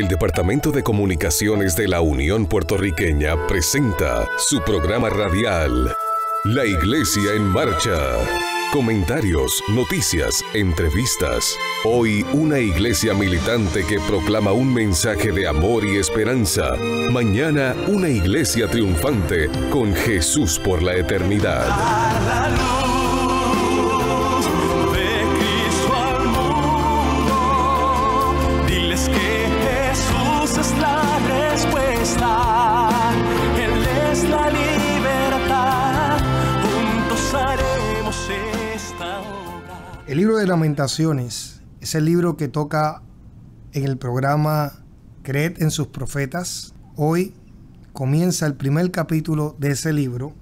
el Departamento de Comunicaciones de la Unión Puertorriqueña presenta su programa radial, La Iglesia en Marcha. Comentarios, noticias, entrevistas. Hoy una iglesia militante que proclama un mensaje de amor y esperanza. Mañana una iglesia triunfante con Jesús por la eternidad. Lamentaciones es el libro que toca en el programa Creed en sus profetas. Hoy comienza el primer capítulo de ese libro.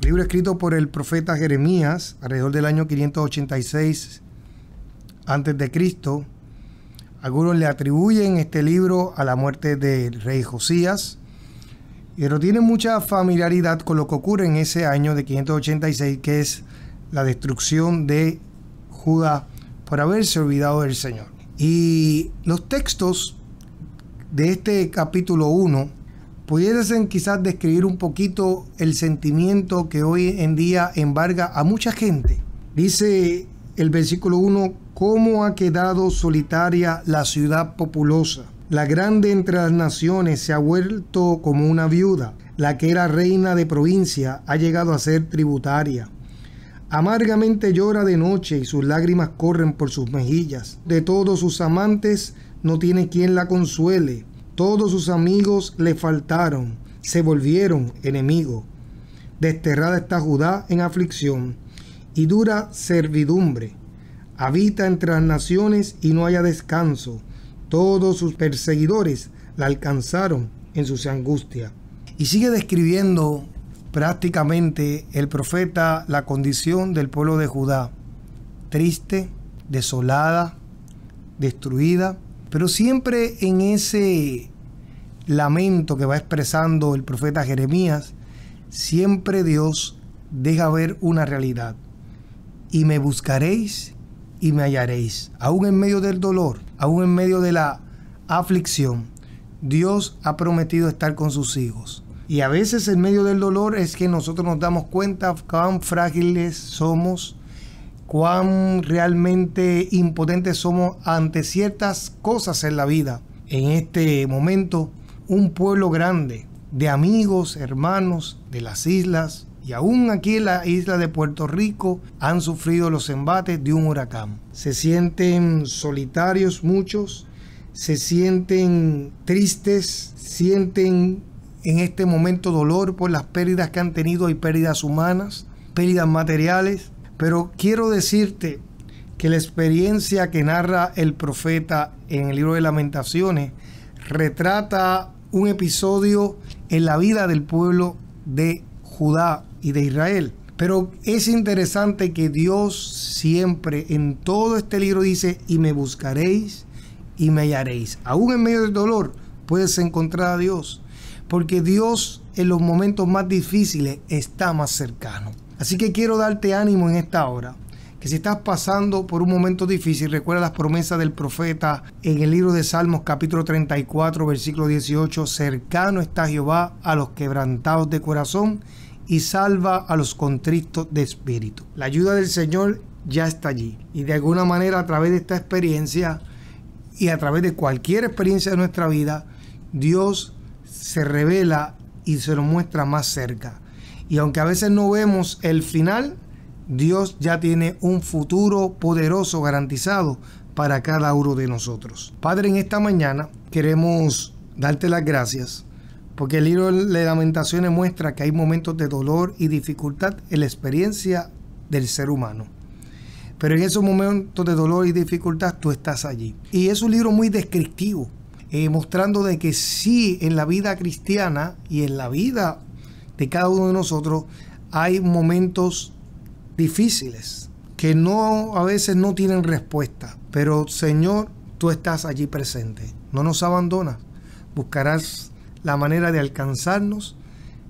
libro escrito por el profeta Jeremías alrededor del año 586 antes de Cristo. Algunos le atribuyen este libro a la muerte del rey Josías, pero tiene mucha familiaridad con lo que ocurre en ese año de 586, que es la destrucción de Judá por haberse olvidado del Señor. Y los textos de este capítulo 1 pudiesen quizás describir un poquito el sentimiento que hoy en día embarga a mucha gente. Dice el versículo 1, ¿cómo ha quedado solitaria la ciudad populosa? La grande entre las naciones se ha vuelto como una viuda. La que era reina de provincia ha llegado a ser tributaria. Amargamente llora de noche y sus lágrimas corren por sus mejillas. De todos sus amantes no tiene quien la consuele. Todos sus amigos le faltaron, se volvieron enemigos. Desterrada está Judá en aflicción y dura servidumbre. Habita entre las naciones y no haya descanso. Todos sus perseguidores la alcanzaron en sus angustias. Y sigue describiendo prácticamente el profeta la condición del pueblo de Judá, triste, desolada, destruida, pero siempre en ese lamento que va expresando el profeta Jeremías, siempre Dios deja ver una realidad. Y me buscaréis y me hallaréis. Aún en medio del dolor, aún en medio de la aflicción, Dios ha prometido estar con sus hijos. Y a veces en medio del dolor es que nosotros nos damos cuenta cuán frágiles somos, cuán realmente impotentes somos ante ciertas cosas en la vida. En este momento, un pueblo grande de amigos, hermanos de las islas y aún aquí en la isla de Puerto Rico han sufrido los embates de un huracán. Se sienten solitarios muchos, se sienten tristes, sienten en este momento dolor por las pérdidas que han tenido. Hay pérdidas humanas, pérdidas materiales. Pero quiero decirte que la experiencia que narra el profeta en el libro de lamentaciones retrata un episodio en la vida del pueblo de Judá y de Israel. Pero es interesante que Dios siempre en todo este libro dice, y me buscaréis y me hallaréis. Aún en medio del dolor puedes encontrar a Dios porque Dios en los momentos más difíciles está más cercano. Así que quiero darte ánimo en esta hora. Que si estás pasando por un momento difícil, recuerda las promesas del profeta en el libro de Salmos capítulo 34, versículo 18. Cercano está Jehová a los quebrantados de corazón y salva a los contritos de espíritu. La ayuda del Señor ya está allí. Y de alguna manera a través de esta experiencia y a través de cualquier experiencia de nuestra vida, Dios se revela y se nos muestra más cerca. Y aunque a veces no vemos el final, Dios ya tiene un futuro poderoso garantizado para cada uno de nosotros. Padre, en esta mañana queremos darte las gracias porque el libro de lamentaciones muestra que hay momentos de dolor y dificultad en la experiencia del ser humano. Pero en esos momentos de dolor y dificultad tú estás allí. Y es un libro muy descriptivo eh, mostrando de que sí en la vida cristiana y en la vida de cada uno de nosotros hay momentos difíciles que no a veces no tienen respuesta, pero Señor, tú estás allí presente, no nos abandonas, buscarás la manera de alcanzarnos,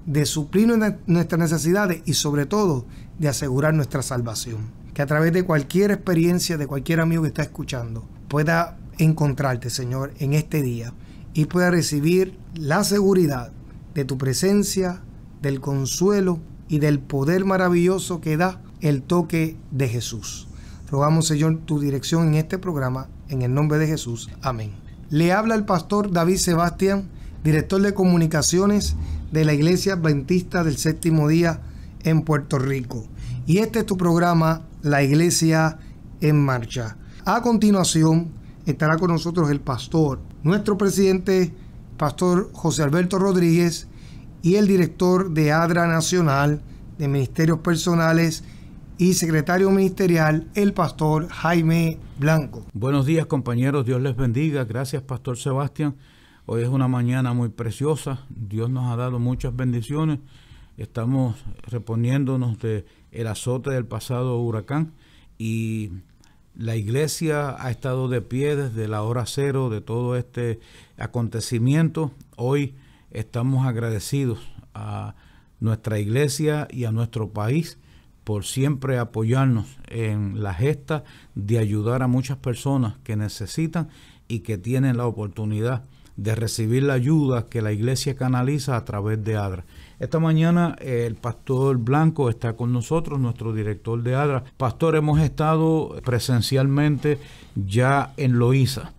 de suplir nuestras necesidades y sobre todo de asegurar nuestra salvación. Que a través de cualquier experiencia de cualquier amigo que está escuchando pueda encontrarte, Señor, en este día y pueda recibir la seguridad de tu presencia, del consuelo y del poder maravilloso que da el toque de Jesús. Rogamos, Señor, tu dirección en este programa, en el nombre de Jesús. Amén. Le habla el pastor David Sebastián, director de comunicaciones de la Iglesia Adventista del Séptimo Día en Puerto Rico. Y este es tu programa, La Iglesia en Marcha. A continuación, estará con nosotros el pastor, nuestro presidente, pastor José Alberto Rodríguez, y el director de ADRA Nacional de Ministerios Personales y secretario ministerial, el pastor Jaime Blanco. Buenos días compañeros, Dios les bendiga. Gracias Pastor Sebastián. Hoy es una mañana muy preciosa. Dios nos ha dado muchas bendiciones. Estamos reponiéndonos de el azote del pasado huracán y la iglesia ha estado de pie desde la hora cero de todo este acontecimiento. Hoy estamos agradecidos a nuestra iglesia y a nuestro país por siempre apoyarnos en la gesta de ayudar a muchas personas que necesitan y que tienen la oportunidad de recibir la ayuda que la iglesia canaliza a través de ADRA. Esta mañana eh, el pastor Blanco está con nosotros, nuestro director de ADRA. Pastor, hemos estado presencialmente ya en Loíza.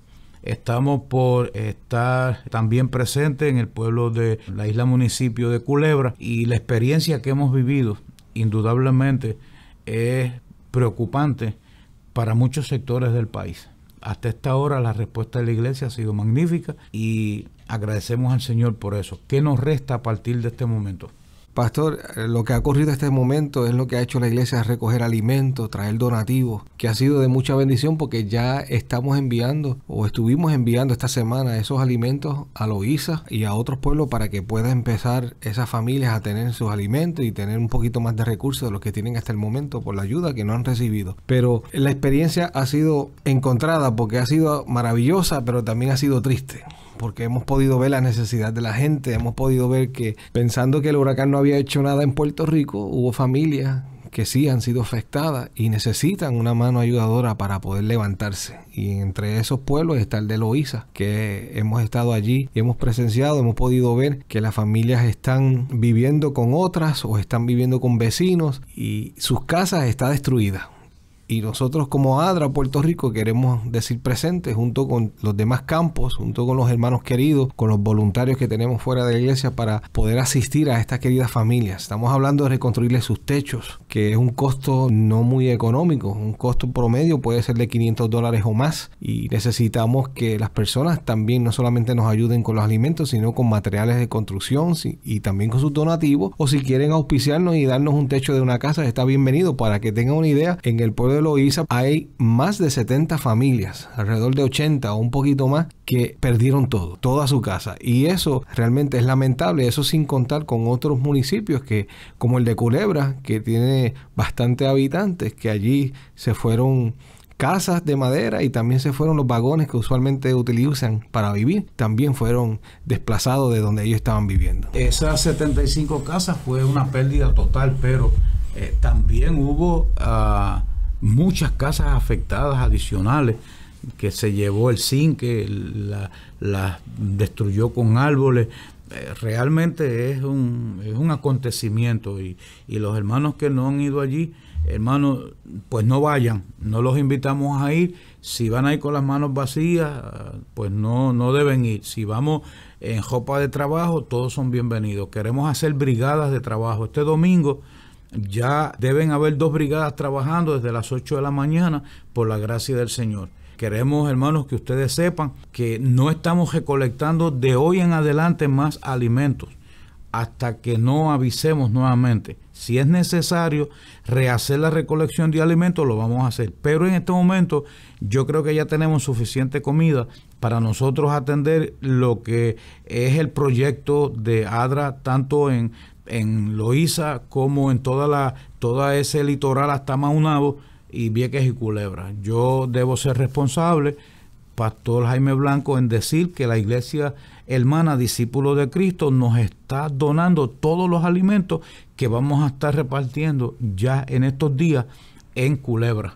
Estamos por estar también presentes en el pueblo de la isla municipio de Culebra y la experiencia que hemos vivido indudablemente es preocupante para muchos sectores del país hasta esta hora la respuesta de la iglesia ha sido magnífica y agradecemos al Señor por eso. ¿Qué nos resta a partir de este momento? Pastor, eh, lo que ha ocurrido en este momento es lo que ha hecho la iglesia, es recoger alimentos, traer donativos, que ha sido de mucha bendición porque ya estamos enviando o estuvimos enviando esta semana esos alimentos a Loíza y a otros pueblos para que puedan empezar esas familias a tener sus alimentos y tener un poquito más de recursos de los que tienen hasta el momento por la ayuda que no han recibido. Pero la experiencia ha sido encontrada porque ha sido maravillosa, pero también ha sido triste porque hemos podido ver la necesidad de la gente, hemos podido ver que pensando que el huracán no había hecho nada en Puerto Rico, hubo familias que sí han sido afectadas y necesitan una mano ayudadora para poder levantarse. Y entre esos pueblos está el de Loíza, que hemos estado allí y hemos presenciado, hemos podido ver que las familias están viviendo con otras o están viviendo con vecinos y sus casas están destruidas. Y nosotros como ADRA Puerto Rico queremos decir presente junto con los demás campos, junto con los hermanos queridos, con los voluntarios que tenemos fuera de la iglesia para poder asistir a estas queridas familias. Estamos hablando de reconstruirles sus techos, que es un costo no muy económico, un costo promedio puede ser de 500 dólares o más y necesitamos que las personas también no solamente nos ayuden con los alimentos, sino con materiales de construcción y también con sus donativos o si quieren auspiciarnos y darnos un techo de una casa, está bienvenido para que tengan una idea en el pueblo de hay más de 70 familias, alrededor de 80 o un poquito más, que perdieron todo, toda su casa. Y eso realmente es lamentable, eso sin contar con otros municipios que, como el de Culebra, que tiene bastante habitantes, que allí se fueron casas de madera y también se fueron los vagones que usualmente utilizan para vivir, también fueron desplazados de donde ellos estaban viviendo. Esas 75 casas fue una pérdida total, pero eh, también hubo... Ah, muchas casas afectadas adicionales que se llevó el zinc, que las la destruyó con árboles. Eh, realmente es un, es un acontecimiento y, los hermanos que no han ido allí, hermanos, pues no vayan, no los invitamos a ir. Si van a ir con las manos vacías, pues no, no deben ir. Si vamos en jopa de trabajo, todos son bienvenidos. Queremos hacer brigadas de trabajo. Este domingo ya deben haber dos brigadas trabajando desde las 8 de la mañana por la gracia del Señor. Queremos, hermanos, que ustedes sepan que no estamos recolectando de hoy en adelante más alimentos hasta que no avisemos nuevamente. Si es necesario rehacer la recolección de alimentos, lo vamos a hacer. Pero en este momento yo creo que ya tenemos suficiente comida para nosotros atender lo que es el proyecto de ADRA, tanto en en Loíza como en toda la toda ese litoral hasta Maunabo y Vieques y Culebra. Yo debo ser responsable, Pastor Jaime Blanco, en decir que la iglesia hermana, discípulo de Cristo, nos está donando todos los alimentos que vamos a estar repartiendo ya en estos días en Culebra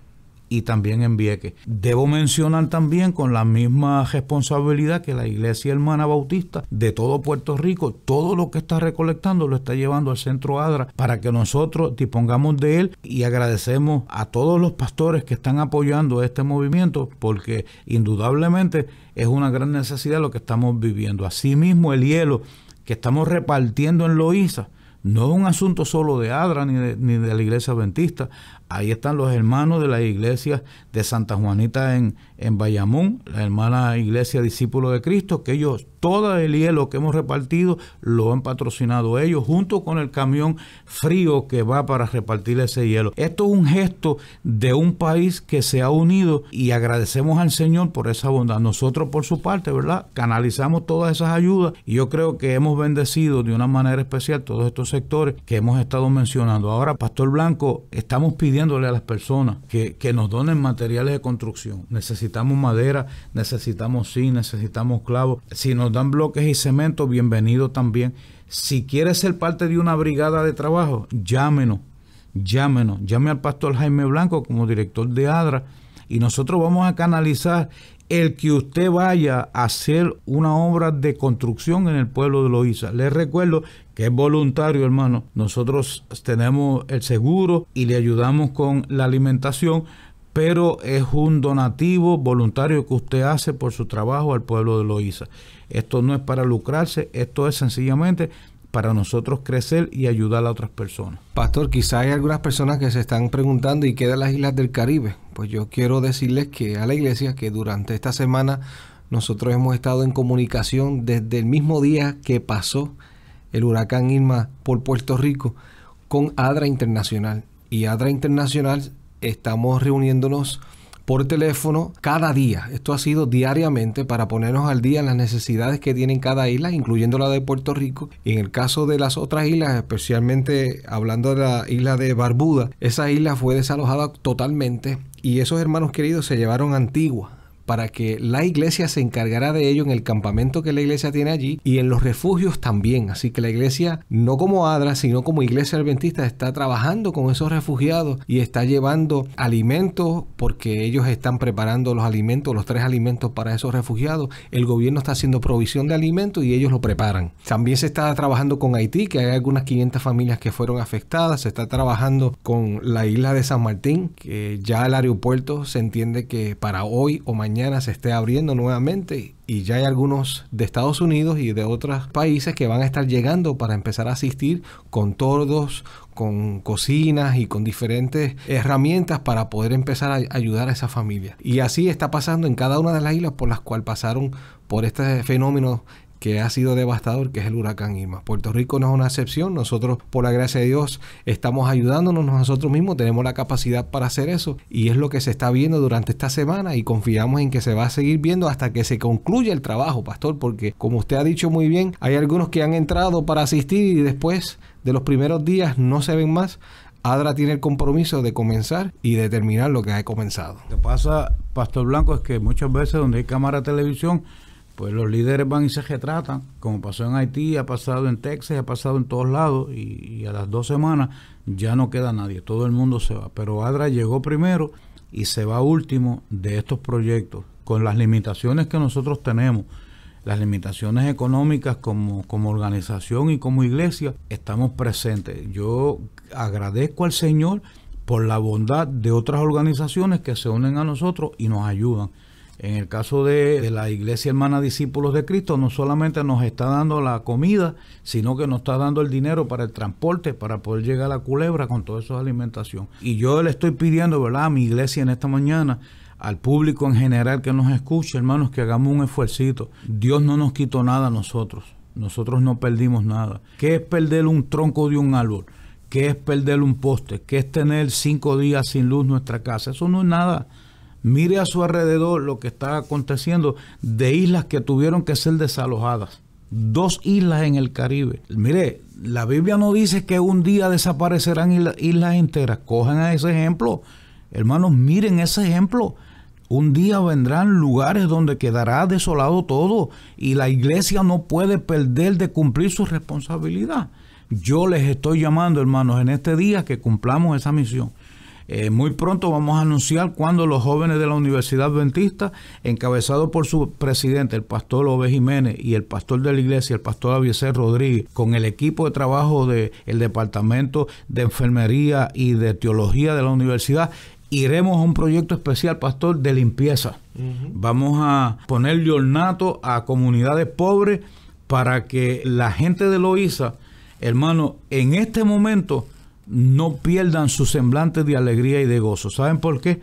y también en Vieque. Debo mencionar también con la misma responsabilidad que la Iglesia Hermana Bautista de todo Puerto Rico, todo lo que está recolectando lo está llevando al Centro Adra para que nosotros dispongamos de él y agradecemos a todos los pastores que están apoyando este movimiento porque indudablemente es una gran necesidad lo que estamos viviendo. Asimismo, el hielo que estamos repartiendo en Loíza, no es un asunto solo de Adra ni de, ni de, la iglesia adventista. Ahí están los hermanos de la iglesia de Santa Juanita en, en Bayamón, la hermana Iglesia Discípulo de Cristo, que ellos, todo el hielo que hemos repartido, lo han patrocinado ellos, junto con el camión frío que va para repartir ese hielo. Esto es un gesto de un país que se ha unido y agradecemos al Señor por esa bondad. Nosotros, por su parte, ¿verdad? Canalizamos todas esas ayudas y yo creo que hemos bendecido de una manera especial todos estos sectores que hemos estado mencionando. Ahora, Pastor Blanco, estamos pidiéndole a las personas que, que nos donen materiales de construcción. Necesitamos necesitamos madera, necesitamos zinc, necesitamos clavos. Si nos dan bloques y cemento, bienvenido también. Si quieres ser parte de una brigada de trabajo, llámenos, llámenos, llame al pastor Jaime Blanco como director de ADRA y nosotros vamos a canalizar el que usted vaya a hacer una obra de construcción en el pueblo de Loíza. Les recuerdo que es voluntario, hermano. Nosotros tenemos el seguro y le ayudamos con la alimentación, pero es un donativo voluntario que usted hace por su trabajo al pueblo de Loíza. Esto no es para lucrarse, esto es sencillamente para nosotros crecer y ayudar a otras personas. Pastor, quizá hay algunas personas que se están preguntando y qué de las islas del Caribe. Pues yo quiero decirles que a la iglesia que durante esta semana nosotros hemos estado en comunicación desde el mismo día que pasó el huracán Irma por Puerto Rico con ADRA Internacional. Y ADRA Internacional estamos reuniéndonos por teléfono cada día. Esto ha sido diariamente para ponernos al día en las necesidades que tienen cada isla, incluyendo la de Puerto Rico. Y en el caso de las otras islas, especialmente hablando de la isla de Barbuda, esa isla fue desalojada totalmente y esos hermanos queridos se llevaron antiguas. Antigua para que la iglesia se encargará de ello en el campamento que la iglesia tiene allí y en los refugios también. Así que la iglesia, no como ADRA, sino como iglesia adventista, está trabajando con esos refugiados y está llevando alimentos porque ellos están preparando los alimentos, los tres alimentos para esos refugiados. El gobierno está haciendo provisión de alimentos y ellos lo preparan. También se está trabajando con Haití, que hay algunas 500 familias que fueron afectadas. Se está trabajando con la isla de San Martín, que ya el aeropuerto se entiende que para hoy o mañana se esté abriendo nuevamente y ya hay algunos de Estados Unidos y de otros países que van a estar llegando para empezar a asistir con tordos, con cocinas y con diferentes herramientas para poder empezar a ayudar a esa familia. Y así está pasando en cada una de las islas por las cuales pasaron por este fenómeno que ha sido devastador, que es el huracán Irma. Puerto Rico no es una excepción, nosotros por la gracia de Dios estamos ayudándonos nosotros mismos, tenemos la capacidad para hacer eso y es lo que se está viendo durante esta semana y confiamos en que se va a seguir viendo hasta que se concluya el trabajo, pastor, porque como usted ha dicho muy bien, hay algunos que han entrado para asistir y después de los primeros días no se ven más. Adra tiene el compromiso de comenzar y de terminar lo que ha comenzado. Lo que pasa, Pastor Blanco, es que muchas veces donde hay cámara de televisión, pues los líderes van y se retratan, como pasó en Haití, ha pasado en Texas, ha pasado en todos lados, y, a las dos semanas ya no queda nadie, todo el mundo se va. Pero Adra llegó primero y se va último de estos proyectos, con las limitaciones que nosotros tenemos, las limitaciones económicas como, como organización y como iglesia, estamos presentes. Yo agradezco al Señor por la bondad de otras organizaciones que se unen a nosotros y nos ayudan. En el caso de, la Iglesia Hermana Discípulos de Cristo, no solamente nos está dando la comida, sino que nos está dando el dinero para el transporte, para poder llegar a la culebra con toda esa alimentación. Y yo le estoy pidiendo, ¿verdad?, a mi iglesia en esta mañana, al público en general que nos escuche, hermanos, que hagamos un esfuercito. Dios no nos quitó nada a nosotros. Nosotros no perdimos nada. ¿Qué es perder un tronco de un árbol? ¿Qué es perder un poste? ¿Qué es tener cinco días sin luz nuestra casa? Eso no es nada mire a su alrededor lo que está aconteciendo de islas que tuvieron que ser desalojadas. Dos islas en el Caribe. Mire, la Biblia no dice que un día desaparecerán islas enteras. Cojan a ese ejemplo. Hermanos, miren ese ejemplo. Un día vendrán lugares donde quedará desolado todo y la iglesia no puede perder de cumplir su responsabilidad. Yo les estoy llamando, hermanos, en este día que cumplamos esa misión. Eh, muy pronto vamos a anunciar cuando los jóvenes de la Universidad Adventista, encabezados por su presidente, el pastor Ove Jiménez, y el pastor de la iglesia, el pastor Abieser Rodríguez, con el equipo de trabajo del Departamento de Enfermería y de Teología de la Universidad, iremos a un proyecto especial, pastor, de limpieza. Vamos a poner ornato a comunidades pobres para que la gente de Loíza, hermano, en este momento no pierdan su semblante de alegría y de gozo. ¿Saben por qué?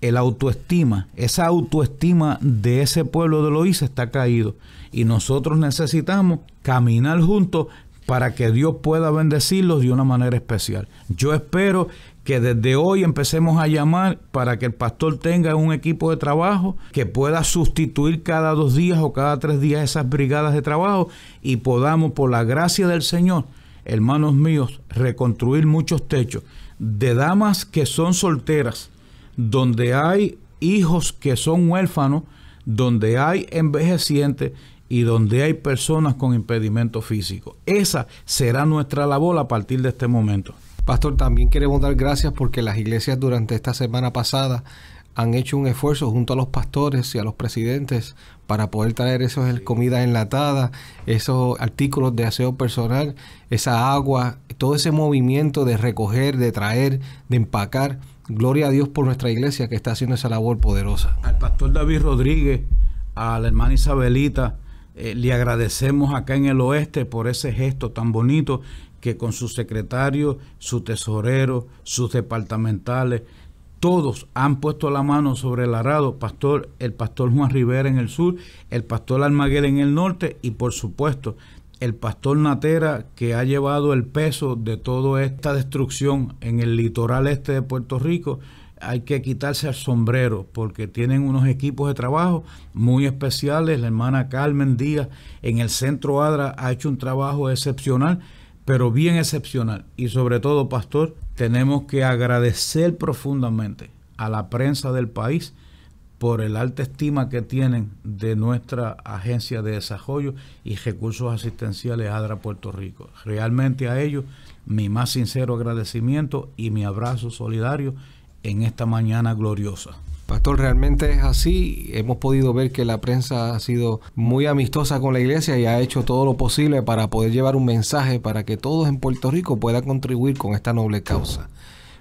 El autoestima, esa autoestima de ese pueblo de Loíza está caído. Y nosotros necesitamos caminar juntos para que Dios pueda bendecirlos de una manera especial. Yo espero que desde hoy empecemos a llamar para que el pastor tenga un equipo de trabajo que pueda sustituir cada dos días o cada tres días esas brigadas de trabajo y podamos, por la gracia del Señor, hermanos míos, reconstruir muchos techos de damas que son solteras, donde hay hijos que son huérfanos, donde hay envejecientes y donde hay personas con impedimento físico. Esa será nuestra labor a partir de este momento. Pastor, también queremos dar gracias porque las iglesias durante esta semana pasada han hecho un esfuerzo junto a los pastores y a los presidentes para poder traer esas comidas enlatadas, esos artículos de aseo personal, esa agua, todo ese movimiento de recoger, de traer, de empacar. Gloria a Dios por nuestra iglesia que está haciendo esa labor poderosa. Al pastor David Rodríguez, a la hermana Isabelita, eh, le agradecemos acá en el oeste por ese gesto tan bonito que con su secretario, su tesorero, sus departamentales, todos han puesto la mano sobre el arado, pastor, el pastor Juan Rivera en el sur, el pastor Almaguer en el norte y por supuesto el pastor Natera que ha llevado el peso de toda esta destrucción en el litoral este de Puerto Rico. Hay que quitarse el sombrero porque tienen unos equipos de trabajo muy especiales. La hermana Carmen Díaz en el centro ADRA ha hecho un trabajo excepcional, pero bien excepcional. Y sobre todo, pastor, tenemos que agradecer profundamente a la prensa del país por el alta estima que tienen de nuestra Agencia de Desarrollo y Recursos Asistenciales ADRA Puerto Rico. Realmente a ellos mi más sincero agradecimiento y mi abrazo solidario en esta mañana gloriosa. Pastor, realmente es así. Hemos podido ver que la prensa ha sido muy amistosa con la iglesia y ha hecho todo lo posible para poder llevar un mensaje para que todos en Puerto Rico puedan contribuir con esta noble causa.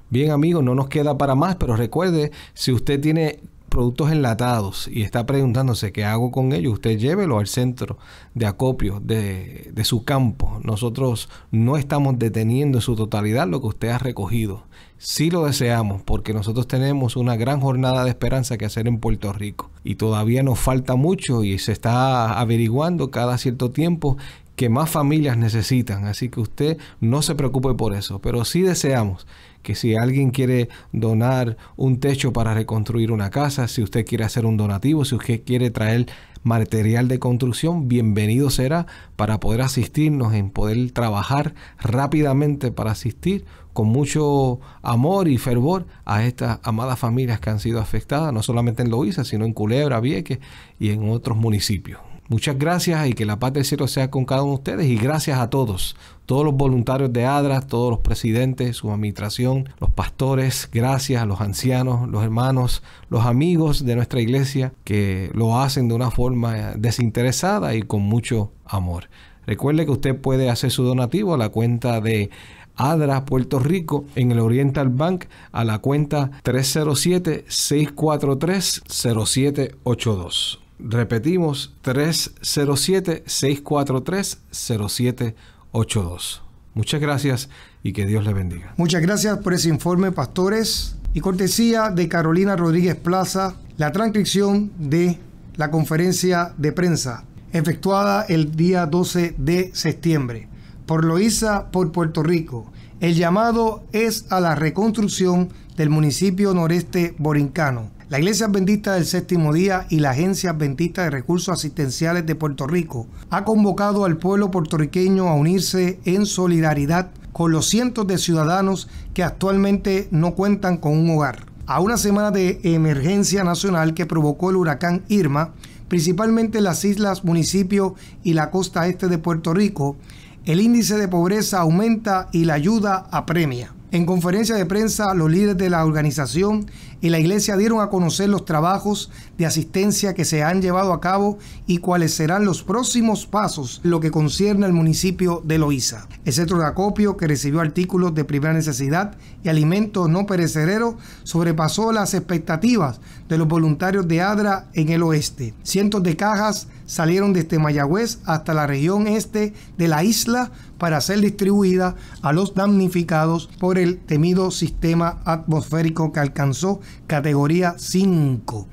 Bien amigos, no nos queda para más, pero recuerde, si usted tiene productos enlatados y está preguntándose qué hago con ellos, usted llévelo al centro de acopio de, de su campo. Nosotros no estamos deteniendo en su totalidad lo que usted ha recogido sí lo deseamos, porque nosotros tenemos una gran jornada de esperanza que hacer en Puerto Rico. Y todavía nos falta mucho y se está averiguando cada cierto tiempo que más familias necesitan. Así que usted no se preocupe por eso. Pero sí deseamos que si alguien quiere donar un techo para reconstruir una casa, si usted quiere hacer un donativo, si usted quiere traer material de construcción, bienvenido será para poder asistirnos, en poder trabajar rápidamente para asistir con mucho amor y fervor a estas amadas familias que han sido afectadas, no solamente en Loíza, sino en Culebra, Vieques y en otros municipios. Muchas gracias y que la paz del cielo sea con cada uno de ustedes y gracias a todos, todos los voluntarios de ADRA, todos los presidentes, su administración, los pastores, gracias a los ancianos, los hermanos, los amigos de nuestra iglesia que lo hacen de una forma eh, desinteresada y con mucho amor. Recuerde que usted puede hacer su donativo a la cuenta de ADRA Puerto Rico en el Oriental Bank a la cuenta 307-643-0782. Repetimos, 307-643-0782. Muchas gracias y que Dios les bendiga. Muchas gracias por ese informe, pastores. Y cortesía de Carolina Rodríguez Plaza, la transcripción de la conferencia de prensa efectuada el día 12 de septiembre por Loíza por Puerto Rico. El llamado es a la reconstrucción del municipio noreste borincano. La Iglesia Adventista del Séptimo Día y la Agencia Adventista de Recursos Asistenciales de Puerto Rico ha convocado al pueblo puertorriqueño a unirse en solidaridad con los cientos de ciudadanos que actualmente no cuentan con un hogar. A una semana de emergencia nacional que provocó el huracán Irma, principalmente en las islas, municipios y la costa este de Puerto Rico, el índice de pobreza aumenta y la ayuda apremia. En conferencia de prensa, los líderes de la organización y la iglesia dieron a conocer los trabajos de asistencia que se han llevado a cabo y cuáles serán los próximos pasos lo que concierne al municipio de Loíza. El centro de acopio que recibió artículos de primera necesidad y alimentos no perecederos sobrepasó las expectativas de los voluntarios de ADRA en el oeste. Cientos de cajas salieron desde Mayagüez hasta la región este de la isla para ser distribuida a los damnificados por el temido sistema atmosférico que alcanzó categoría 5.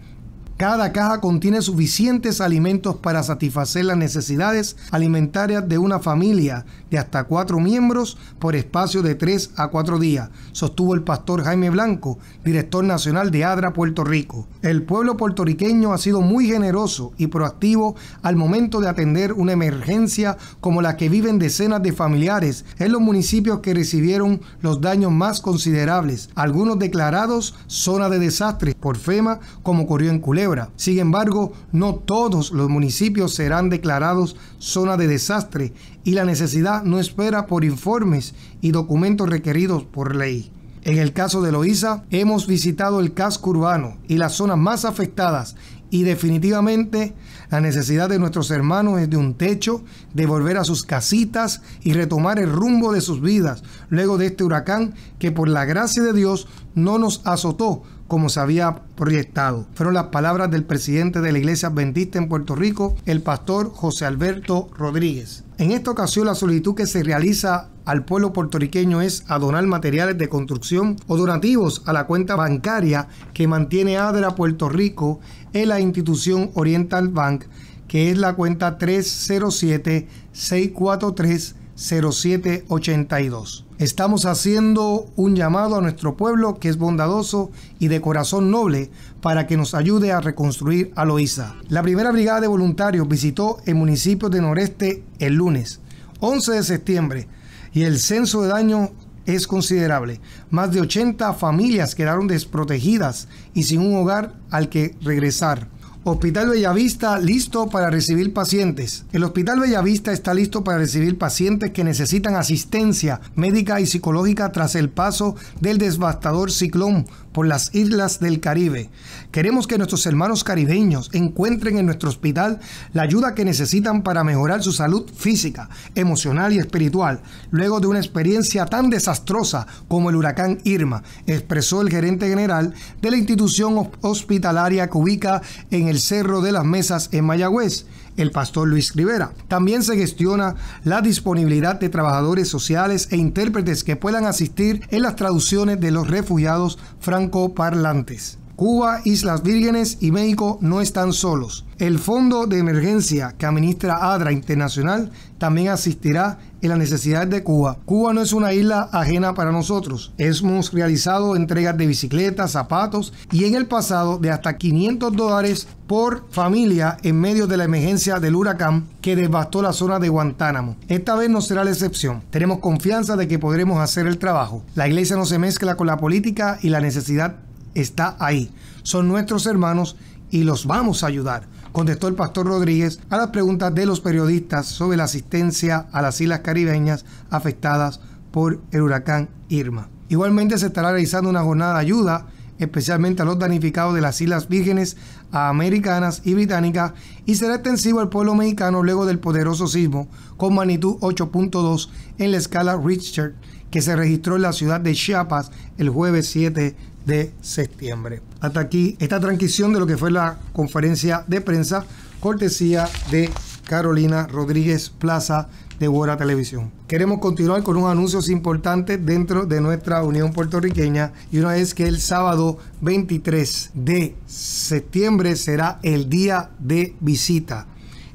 Cada caja contiene suficientes alimentos para satisfacer las necesidades alimentarias de una familia de hasta cuatro miembros por espacio de tres a cuatro días, sostuvo el pastor Jaime Blanco, director nacional de ADRA Puerto Rico. El pueblo puertorriqueño ha sido muy generoso y proactivo al momento de atender una emergencia como la que viven decenas de familiares en los municipios que recibieron los daños más considerables, algunos declarados zona de desastre por FEMA, como ocurrió en Culebra sin embargo, no todos los municipios serán declarados zona de desastre y la necesidad no espera por informes y documentos requeridos por ley. En el caso de Loíza, hemos visitado el casco urbano y las zonas más afectadas y definitivamente la necesidad de nuestros hermanos es de un techo, de volver a sus casitas y retomar el rumbo de sus vidas luego de este huracán que por la gracia de Dios no nos azotó, como se había proyectado. Fueron las palabras del presidente de la Iglesia Adventista en Puerto Rico, el pastor José Alberto Rodríguez. En esta ocasión la solicitud que se realiza al pueblo puertorriqueño es a donar materiales de construcción o donativos a la cuenta bancaria que mantiene ADRA Puerto Rico en la institución Oriental Bank, que es la cuenta 307 643 0782. Estamos haciendo un llamado a nuestro pueblo que es bondadoso y de corazón noble para que nos ayude a reconstruir a La primera brigada de voluntarios visitó el municipio de Noreste el lunes 11 de septiembre y el censo de daño es considerable. Más de 80 familias quedaron desprotegidas y sin un hogar al que regresar. Hospital Bellavista listo para recibir pacientes. El Hospital Bellavista está listo para recibir pacientes que necesitan asistencia médica y psicológica tras el paso del devastador ciclón por las islas del Caribe. Queremos que nuestros hermanos caribeños encuentren en nuestro hospital la ayuda que necesitan para mejorar su salud física, emocional y espiritual, luego de una experiencia tan desastrosa como el huracán Irma, expresó el gerente general de la institución hospitalaria que ubica en el Cerro de las Mesas en Mayagüez el pastor Luis Rivera. También se gestiona la disponibilidad de trabajadores sociales e intérpretes que puedan asistir en las traducciones de los refugiados francoparlantes. Cuba, Islas Vírgenes y México no están solos. El fondo de emergencia que administra ADRA Internacional también asistirá en las necesidades de Cuba. Cuba no es una isla ajena para nosotros. Hemos realizado entregas de bicicletas, zapatos y en el pasado de hasta 500 dólares por familia en medio de la emergencia del huracán que devastó la zona de Guantánamo. Esta vez no será la excepción. Tenemos confianza de que podremos hacer el trabajo. La iglesia no se mezcla con la política y la necesidad está ahí. Son nuestros hermanos y los vamos a ayudar. Contestó el pastor Rodríguez a las preguntas de los periodistas sobre la asistencia a las islas caribeñas afectadas por el huracán Irma. Igualmente se estará realizando una jornada de ayuda especialmente a los danificados de las Islas Vírgenes Americanas y Británicas, y será extensivo al pueblo mexicano luego del poderoso sismo con magnitud 8.2 en la escala Richter que se registró en la ciudad de Chiapas el jueves 7 de septiembre. Hasta aquí esta transición de lo que fue la conferencia de prensa, cortesía de Carolina Rodríguez Plaza de Bora Televisión. Queremos continuar con unos anuncios importantes dentro de nuestra Unión Puertorriqueña y una vez que el sábado 23 de septiembre será el día de visita,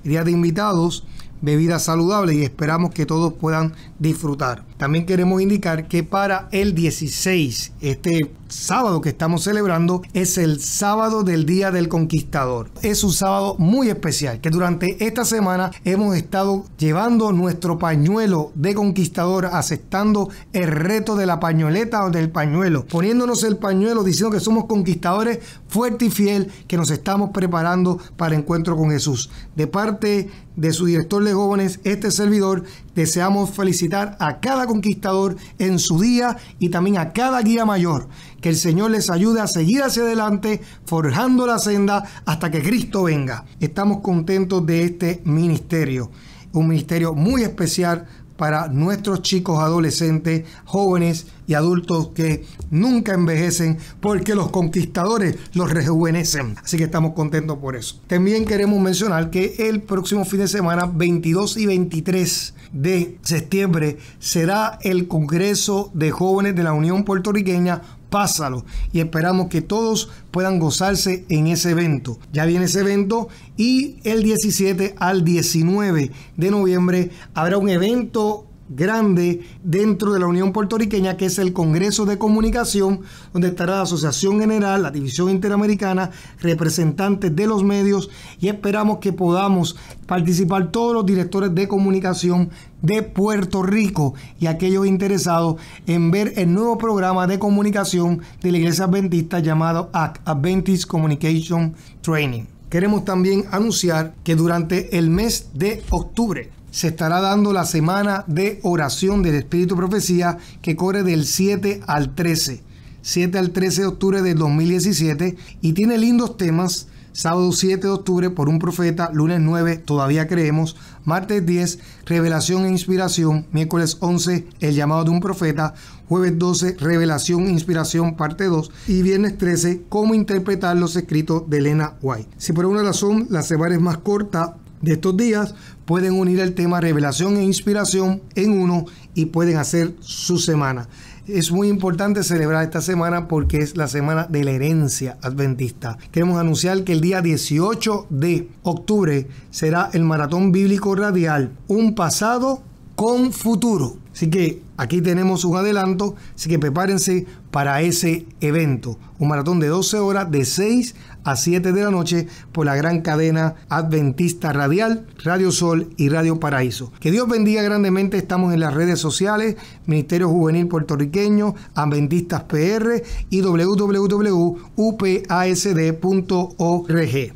día de invitados, bebida saludable y esperamos que todos puedan disfrutar. También queremos indicar que para el 16, este sábado que estamos celebrando, es el sábado del Día del Conquistador. Es un sábado muy especial que durante esta semana hemos estado llevando nuestro pañuelo de conquistador, aceptando el reto de la pañoleta o del pañuelo, poniéndonos el pañuelo, diciendo que somos conquistadores fuertes y fiel, que nos estamos preparando para el encuentro con Jesús. De parte de su director de jóvenes, este servidor, deseamos felicitar a cada conquistador en su día y también a cada guía mayor. Que el Señor les ayude a seguir hacia adelante, forjando la senda hasta que Cristo venga. Estamos contentos de este ministerio, un ministerio muy especial para nuestros chicos adolescentes, jóvenes y adultos que nunca envejecen porque los conquistadores los rejuvenecen. Así que estamos contentos por eso. También queremos mencionar que el próximo fin de semana, 22 y 23 de septiembre, será el Congreso de Jóvenes de la Unión Puertorriqueña pásalo. Y esperamos que todos puedan gozarse en ese evento. Ya viene ese evento y el 17 al 19 de noviembre habrá un evento grande dentro de la Unión Puertorriqueña, que es el Congreso de Comunicación, donde estará la Asociación General, la División Interamericana, representantes de los medios y esperamos que podamos participar todos los directores de comunicación de Puerto Rico y aquellos interesados en ver el nuevo programa de comunicación de la Iglesia Adventista llamado ACT, Adventist Communication Training. Queremos también anunciar que durante el mes de octubre se estará dando la semana de oración del Espíritu Profecía que corre del 7 al 13. 7 al 13 de octubre del 2017 y tiene lindos temas. Sábado 7 de octubre por un profeta, lunes 9 todavía creemos, martes 10 revelación e inspiración, miércoles 11 el llamado de un profeta, jueves 12 revelación e inspiración parte 2 y viernes 13 cómo interpretar los escritos de Elena White. Si por alguna razón la semana es más corta de estos días, pueden unir el tema revelación e inspiración en uno y pueden hacer su semana. Es muy importante celebrar esta semana porque es la semana de la herencia adventista. Queremos anunciar que el día 18 de octubre será el Maratón Bíblico Radial, un pasado con futuro. Así que aquí tenemos un adelanto, así que prepárense para ese evento. Un maratón de 12 horas de 6 a 7 de la noche por la gran cadena Adventista Radial, Radio Sol y Radio Paraíso. Que Dios bendiga grandemente. Estamos en las redes sociales, Ministerio Juvenil Puertorriqueño, Adventistas PR y www.upasd.org.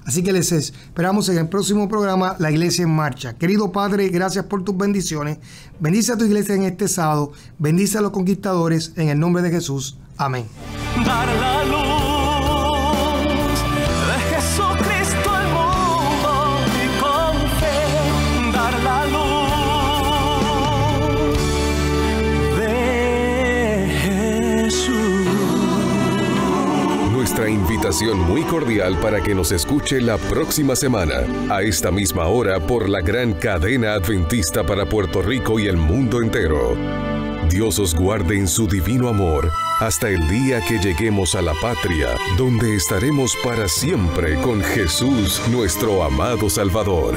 Así que les esperamos en el próximo programa La Iglesia en Marcha. Querido Padre, gracias por tus bendiciones. Bendice a tu iglesia en este sábado. Bendice a los conquistadores en el nombre de Jesús. Amén. muy cordial para que nos escuche la próxima semana, a esta misma hora por la gran cadena adventista para Puerto Rico y el mundo entero. Dios os guarde en su divino amor hasta el día que lleguemos a la patria, donde estaremos para siempre con Jesús, nuestro amado Salvador.